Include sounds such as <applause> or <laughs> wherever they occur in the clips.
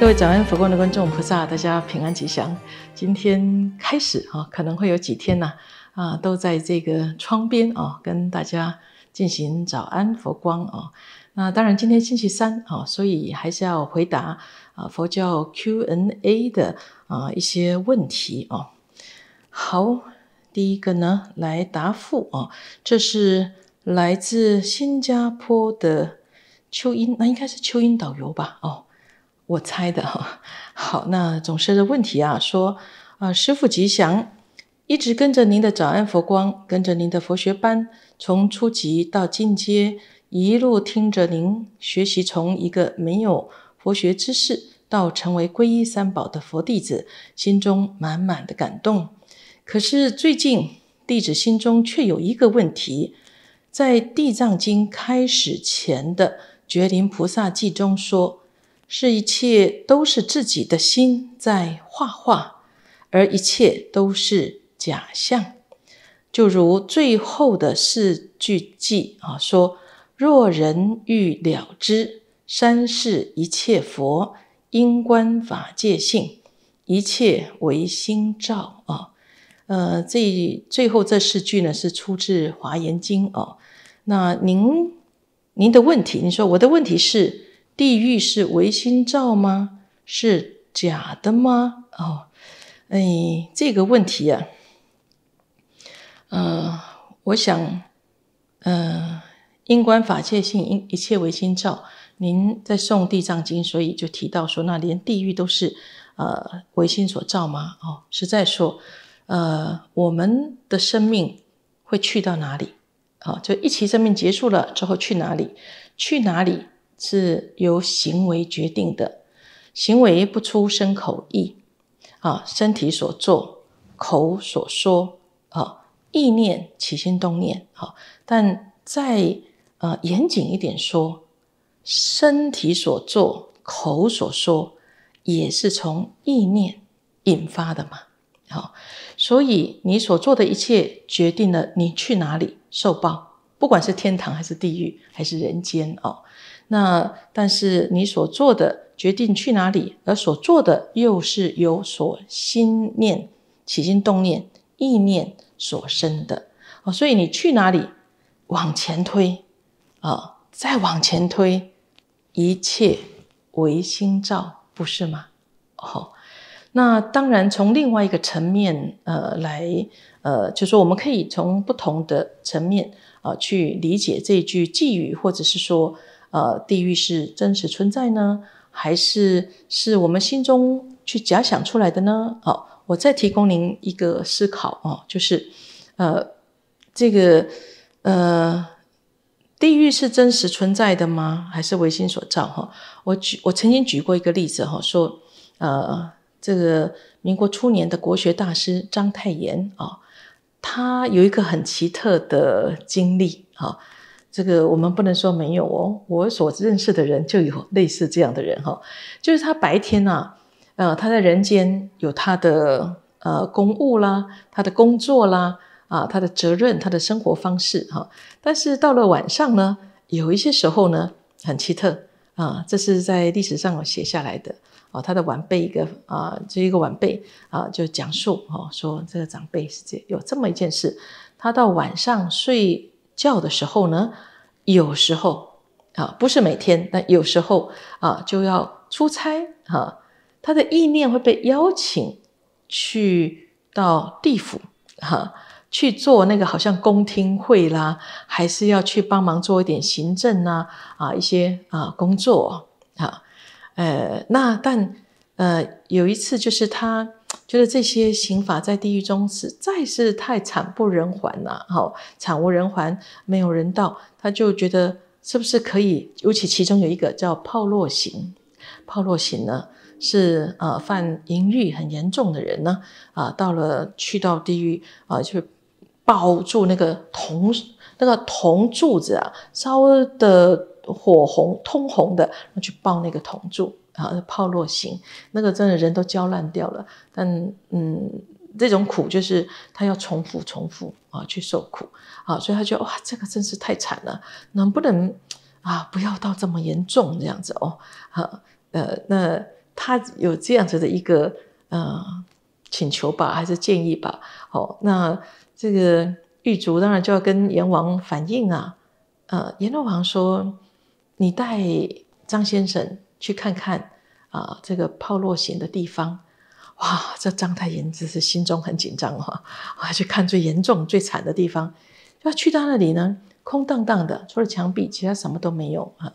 各位早安佛光的观众菩萨，大家平安吉祥。今天开始啊，可能会有几天呢，啊，都在这个窗边啊，跟大家进行早安佛光啊。那当然今天星期三啊，所以还是要回答啊佛教 Q&A 的啊一些问题啊。好，第一个呢来答复啊，这是来自新加坡的秋英，那应该是秋英导游吧，哦。我猜的哈，好，那总师的问题啊，说啊，师傅吉祥，一直跟着您的早安佛光，跟着您的佛学班，从初级到进阶，一路听着您学习，从一个没有佛学知识到成为皈依三宝的佛弟子，心中满满的感动。可是最近弟子心中却有一个问题，在《地藏经》开始前的《觉林菩萨记》中说。是一切都是自己的心在画画，而一切都是假象。就如最后的四句偈啊，说：“若人欲了知，三世一切佛，因观法界性，一切唯心造。”啊，呃，这最后这四句呢，是出自《华严经》哦。那您您的问题，你说我的问题是？地狱是唯心造吗？是假的吗？哦，哎，这个问题呀，呃，我想，呃，因观法界性，因一切唯心造。您在诵《地藏经》，所以就提到说，那连地狱都是，呃，唯心所造吗？哦，实在说，呃，我们的生命会去到哪里？哦，就一期生命结束了之后去哪里？去哪里？是由行为决定的，行为不出身口意，啊，身体所做，口所说，啊，意念起心动念，啊，但在呃严谨一点说，身体所做，口所说，也是从意念引发的嘛，好，所以你所做的一切决定了你去哪里受报，不管是天堂还是地狱还是人间，哦。那但是你所做的决定去哪里，而所做的又是有所心念、起心动念、意念所生的哦。所以你去哪里，往前推啊，再往前推，一切唯心造，不是吗？哦，那当然从另外一个层面，呃，来，呃，就说我们可以从不同的层面啊去理解这句寄语，或者是说。呃，地狱是真实存在呢，还是是我们心中去假想出来的呢？好，我再提供您一个思考哦，就是，呃，这个呃，地狱是真实存在的吗？还是唯心所造？哈，我举我曾经举过一个例子哈，说，呃，这个民国初年的国学大师章太炎啊，他有一个很奇特的经历啊。这个我们不能说没有哦，我所认识的人就有类似这样的人哈，就是他白天呢，呃，他在人间有他的呃公务啦，他的工作啦，啊，他的责任，他的生活方式哈，但是到了晚上呢，有一些时候呢很奇特啊，这是在历史上写下来的啊，他的晚辈一个啊，这一个晚辈啊就讲述哦，说这个长辈是这有这么一件事，他到晚上睡。叫的时候呢，有时候啊，不是每天，但有时候啊，就要出差啊。他的意念会被邀请去到地府哈，去做那个好像公听会啦，还是要去帮忙做一点行政啊啊一些啊工作啊。呃，那但呃有一次就是他。觉得这些刑法在地狱中实在是太惨不忍还呐，好惨无人寰，没有人道。他就觉得是不是可以，尤其其中有一个叫炮烙刑，炮烙刑呢是呃犯淫欲很严重的人呢，啊到了去到地狱啊就抱住那个铜那个铜柱子啊，烧的火红通红的，去抱那个铜柱。啊，泡沫型，那个真的人都焦烂掉了。但嗯，这种苦就是他要重复、重复啊去受苦啊，所以他觉得哇，这个真是太惨了，能不能啊不要到这么严重这样子哦？哈呃，那他有这样子的一个呃请求吧，还是建议吧？好，那这个狱卒当然就要跟阎王反映啊。呃，阎罗王说：“你带张先生。”去看看啊，这个炮烙刑的地方，哇！这张太炎真是心中很紧张 <laughs> 我啊，去看最严重、最惨的地方。要去到那里呢，空荡荡的，除了墙壁，其他什么都没有啊！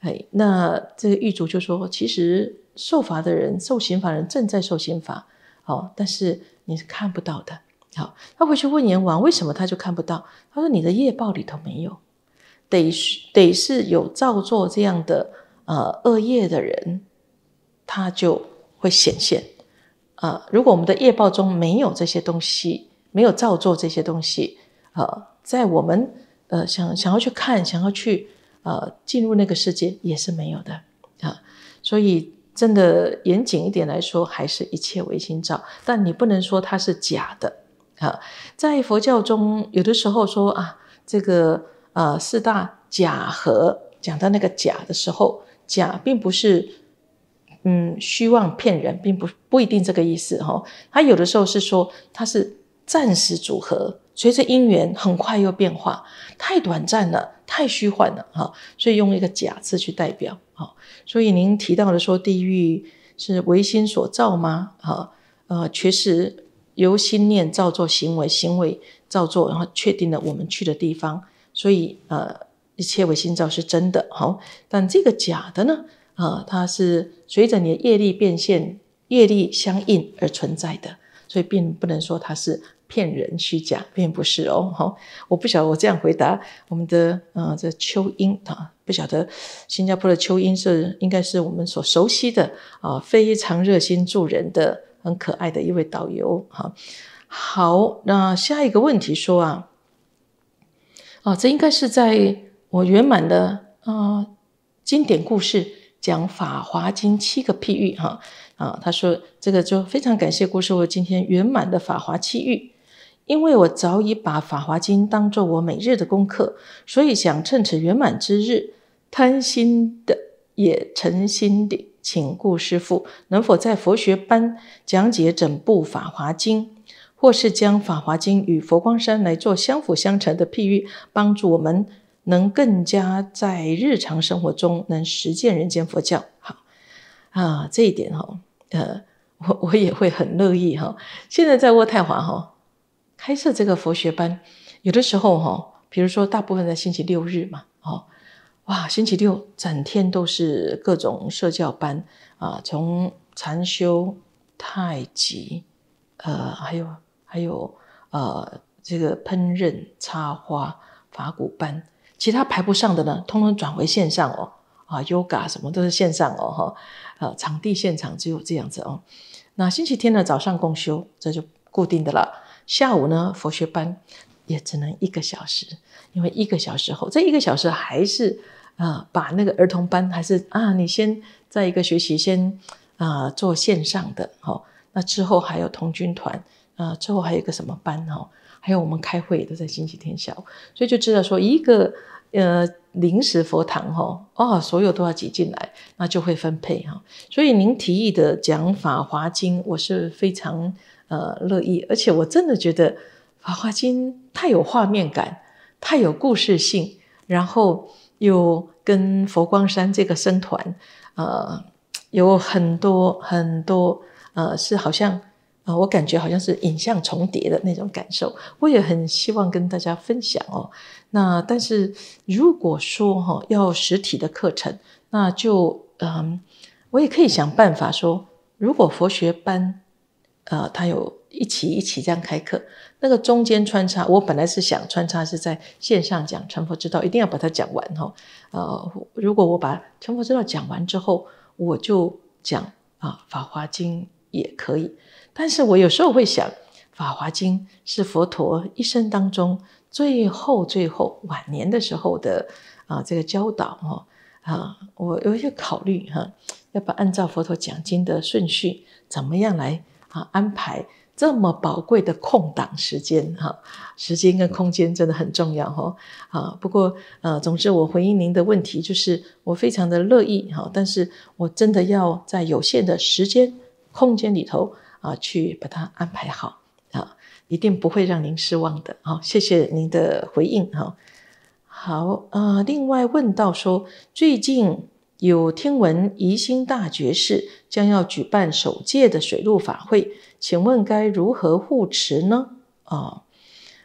哎，那这个狱卒就说：“其实受罚的人、受刑罚人正在受刑罚哦，但是你是看不到的。”好，他回去问阎王：“为什么他就看不到？”他说：“你的业报里头没有，得是得是有造作这样的。”呃，恶业的人，他就会显现。啊，如果我们的业报中没有这些东西，没有造作这些东西，啊，在我们呃想想要去看，想要去呃进入那个世界，也是没有的。啊，所以真的严谨一点来说，还是一切唯心造。但你不能说它是假的。啊，在佛教中，有的时候说啊，这个呃四大假和讲到那个假的时候。假，并不是，嗯，虚妄骗人，并不不一定这个意思哈。它有的时候是说，它是暂时组合，随着因缘很快又变化，太短暂了，太虚幻了哈。所以用一个“假”字去代表。好，所以您提到的说地狱是唯心所造吗？啊，呃，确实由心念造作行为，行为造作，然后确定了我们去的地方。所以，呃。一切唯心造是真的，好，但这个假的呢？啊，它是随着你的业力变现、业力相应而存在的，所以并不能说它是骗人、虚假，并不是哦。好，我不晓得我这样回答我们的，啊，这秋英啊，不晓得新加坡的秋英是应该是我们所熟悉的啊，非常热心助人的、很可爱的一位导游啊。好，那下一个问题说啊，啊，这应该是在。我圆满的啊经典故事讲《法华经》七个譬喻哈啊，他说这个就非常感谢故事。我今天圆满的《法华七喻》，因为我早已把《法华经》当做我每日的功课，所以想趁此圆满之日，贪心的也诚心的请故师傅能否在佛学班讲解整部《法华经》，或是将《法华经》与《佛光山》来做相辅相成的譬喻，帮助我们。能更加在日常生活中能实践人间佛教，好啊，这一点哈，呃，我 <laughs> 我也会很乐意哈。现在在渥太华哈开设这个佛学班，有的时候哈，比如说大部分在星期六日嘛，哦，哇，星期六整天都是各种社教班啊，从禅修、太极，呃，还有还有呃，这个烹饪、插花、法鼓班。其他排不上的呢，通通转为线上哦，啊，g a 什么都是线上哦，哈，呃，场地现场只有这样子哦。那星期天呢，早上公休，这就固定的了。下午呢，佛学班也只能一个小时，因为一个小时后，这一个小时还是呃，把那个儿童班还是啊，你先在一个学习先啊，做线上的，哦。那之后还有童军团，啊，之后还有一个什么班哦，还有我们开会都在星期天下午，所以就知道说一个。呃，临时佛堂哈，啊，所有都要挤进来，那就会分配哈。所以您提议的讲《法华经》，我是非常呃乐意，而且我真的觉得《法华经》太有画面感，太有故事性，然后又跟佛光山这个僧团，呃，有很多很多呃，是好像。啊，我感觉好像是影像重叠的那种感受。我也很希望跟大家分享哦。那但是如果说哈要实体的课程，那就嗯，我也可以想办法说，如果佛学班呃，他有一期一期这样开课，那个中间穿插，我本来是想穿插是在线上讲《成佛之道》，一定要把它讲完哈。呃，如果我把《成佛之道》讲完之后，我就讲啊，《法华经》也可以。但是我有时候会想，《法华经》是佛陀一生当中最后、最后晚年的时候的啊，这个教导哦，啊，我有些考虑哈，要不要按照佛陀讲经的顺序，怎么样来啊安排这么宝贵的空档时间哈？时间跟空间真的很重要哈啊。不过呃，总之我回应您的问题就是，我非常的乐意哈，但是我真的要在有限的时间空间里头。啊，去把它安排好啊，一定不会让您失望的啊！谢谢您的回应啊。好，呃，另外问到说，最近有听闻宜兴大觉寺将要举办首届的水陆法会，请问该如何护持呢？啊，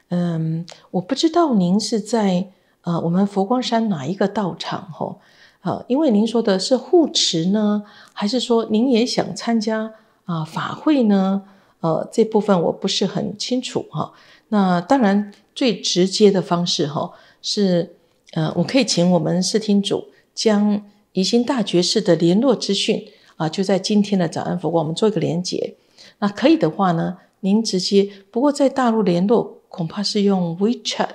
嗯，我不知道您是在呃我们佛光山哪一个道场哈？啊，因为您说的是护持呢，还是说您也想参加？啊，法会呢？呃，这部分我不是很清楚哈。那当然，最直接的方式哈是，呃，我可以请我们视听组将宜兴大觉寺的联络资讯啊，就在今天的早安佛光，我们做一个连结。那可以的话呢，您直接。不过在大陆联络，恐怕是用 WeChat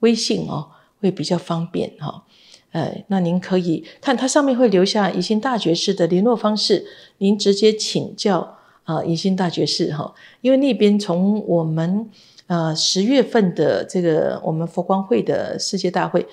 微信哦，会比较方便哈。呃，那您可以看它上面会留下宜兴大爵士的联络方式，您直接请教啊，宜兴大爵士哈，因为那边从我们呃十月份的这个我们佛光会的世界大会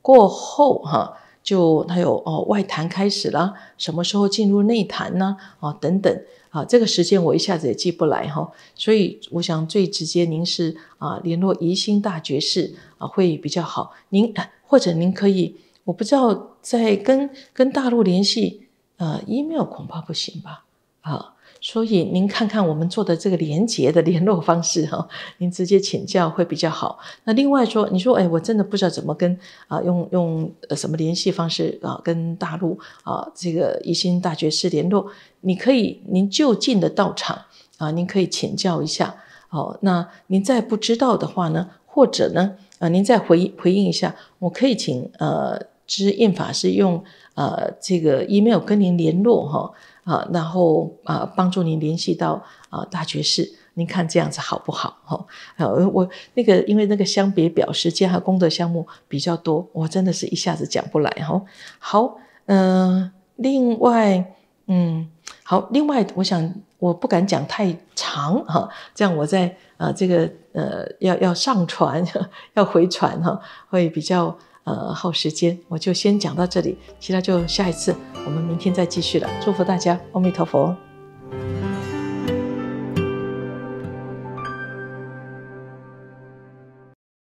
过后哈，就它有哦外谈开始了，什么时候进入内坛呢？啊，等等啊，这个时间我一下子也记不来哈，所以我想最直接您是啊联络宜兴大爵士啊会比较好，您或者您可以。我不知道在跟跟大陆联系，呃，email 恐怕不行吧，啊，所以您看看我们做的这个联结的联络方式哈，您直接请教会比较好。那另外说，你说哎，我真的不知道怎么跟啊，用用什么联系方式啊，跟大陆啊这个一心大学士联络，你可以您就近的到场啊，您可以请教一下。哦，那您再不知道的话呢，或者呢，啊，您再回回应一下，我可以请呃。知印法师用呃这个 email 跟您联络哈啊，然后啊帮助您联系到啊大爵士，您看这样子好不好哈？啊，我那个因为那个相别表示加和工作项目比较多，我真的是一下子讲不来哈。好，嗯，另外嗯，好，另外我想我不敢讲太长哈，这样我在啊这个呃要要上传 <laughs> 要回传哈会比较。呃，耗时间，我就先讲到这里，其他就下一次，我们明天再继续了。祝福大家，阿弥陀佛。